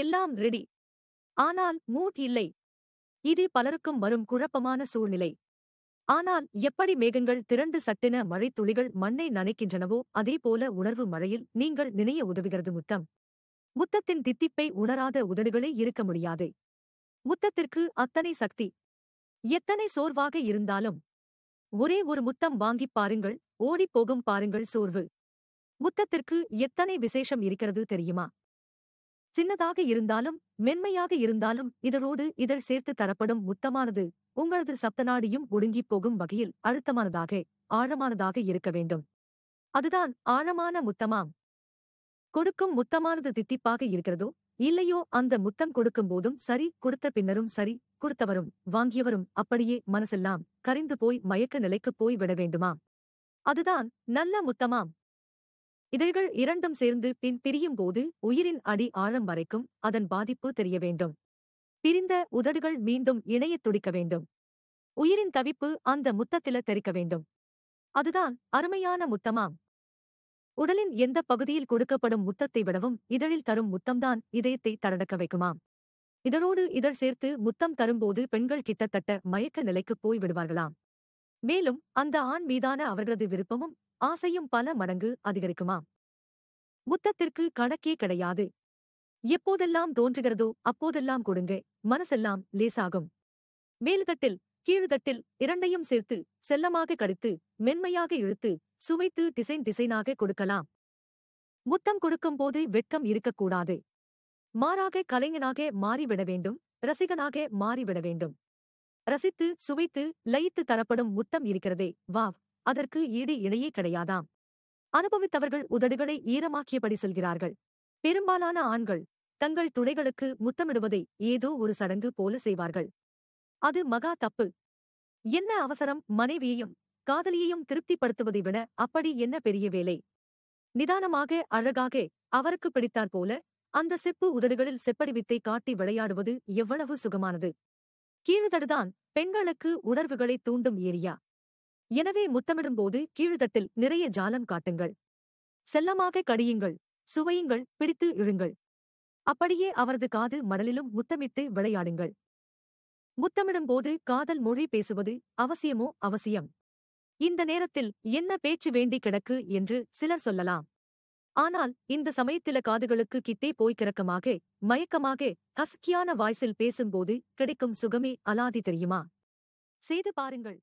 எல்லாம் ரெடி ஆனால் மூட் இல்லை இது பலருக்கும் வரும் குழப்பமான சூழ்நிலை ஆனால் எப்படி மேகங்கள் திரண்டு சட்டென மழைத்துளிகள் மண்ணை நனைக்கின்றனவோ அதேபோல உணர்வு மழையில் நீங்கள் நினைய உதவுகிறது முத்தம் முத்தத்தின் தித்திப்பை உணராத உதடுகளே இருக்க முடியாது முத்தத்திற்கு அத்தனை சக்தி எத்தனை சோர்வாக இருந்தாலும் ஒரே ஒரு முத்தம் வாங்கிப் பாருங்கள் ஓடிப்போகும் பாருங்கள் சோர்வு முத்தத்திற்கு எத்தனை விசேஷம் இருக்கிறது தெரியுமா சின்னதாக இருந்தாலும் மென்மையாக இருந்தாலும் இதழோடு இதழ் சேர்த்து தரப்படும் முத்தமானது உங்களது சப்தநாடியும் ஒடுங்கிப் போகும் வகையில் அழுத்தமானதாக ஆழமானதாக இருக்க வேண்டும் அதுதான் ஆழமான முத்தமாம் கொடுக்கும் முத்தமானது தித்திப்பாக இருக்கிறதோ இல்லையோ அந்த முத்தம் கொடுக்கும் போதும் சரி கொடுத்த பின்னரும் சரி கொடுத்தவரும் வாங்கியவரும் அப்படியே மனசெல்லாம் கரிந்து போய் மயக்க நிலைக்குப் போய் விட வேண்டுமாம் அதுதான் நல்ல முத்தமாம் இதழ்கள் இரண்டும் சேர்ந்து பின் பிரியும் போது உயிரின் அடி ஆழம் வரைக்கும் அதன் பாதிப்பு தெரிய வேண்டும் பிரிந்த உதடுகள் மீண்டும் இணையத் துடிக்க வேண்டும் உயிரின் தவிப்பு அந்த முத்தத்தில தெரிக்க வேண்டும் அதுதான் அருமையான முத்தமாம் உடலின் எந்த பகுதியில் கொடுக்கப்படும் முத்தத்தை விடவும் இதழில் தரும் முத்தம்தான் இதயத்தை தடடக்க வைக்குமாம் இதனோடு இதழ் சேர்த்து முத்தம் தரும்போது பெண்கள் கிட்டத்தட்ட மயக்க நிலைக்குப் போய் விடுவார்களாம் மேலும் அந்த ஆண் மீதான அவர்களது விருப்பமும் ஆசையும் பல மடங்கு அதிகரிக்குமா முத்தத்திற்கு கணக்கே கிடையாது எப்போதெல்லாம் தோன்றுகிறதோ அப்போதெல்லாம் கொடுங்க மனசெல்லாம் லேசாகும் மேல்தட்டில் கீழ்தட்டில் இரண்டையும் சேர்த்து செல்லமாக கடித்து மென்மையாக இழுத்து சுவைத்து டிசைன் திசைனாக கொடுக்கலாம் முத்தம் கொடுக்கும்போது வெட்கம் இருக்கக்கூடாது மாறாக கலைஞனாக மாறிவிட வேண்டும் ரசிகனாக மாறிவிட வேண்டும் ரசித்து சுவைத்து லயித்து தரப்படும் முத்தம் இருக்கிறதே வாவ் அதற்கு ஈடு இணையே கிடையாதாம் அனுபவித்தவர்கள் உதடுகளை ஈரமாக்கியபடி செல்கிறார்கள் பெரும்பாலான ஆண்கள் தங்கள் துணைகளுக்கு முத்தமிடுவதை ஏதோ ஒரு சடங்கு போல செய்வார்கள் அது மகா தப்பு என்ன அவசரம் மனைவியையும் காதலியையும் திருப்திப்படுத்துவதை விட அப்படி என்ன பெரிய வேலை நிதானமாக அழகாக அவருக்கு பிடித்தார் போல அந்த செப்பு உதடுகளில் செப்படிவித்தை காட்டி விளையாடுவது எவ்வளவு சுகமானது கீழ்தடுதான் பெண்களுக்கு உணர்வுகளை தூண்டும் ஏரியா எனவே முத்தமிடும்போது கீழ்தட்டில் நிறைய ஜாலம் காட்டுங்கள் செல்லமாக கடியுங்கள் சுவையுங்கள் பிடித்து இழுங்கள் அப்படியே அவரது காது மடலிலும் முத்தமிட்டு விளையாடுங்கள் முத்தமிடும்போது காதல் மொழி பேசுவது அவசியமோ அவசியம் இந்த நேரத்தில் என்ன பேச்சு வேண்டி கிடக்கு என்று சிலர் சொல்லலாம் ஆனால் இந்த சமயத்தில காதுகளுக்கு கிட்டே போய் கிறக்கமாக மயக்கமாக ஹஸ்கியான வாய்ஸில் பேசும்போது கிடைக்கும் சுகமே அலாதி தெரியுமா செய்து பாருங்கள்